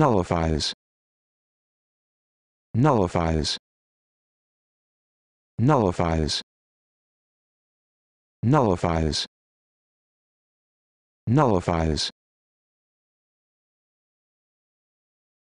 nullifies nullifies nullifies nullifies nullifies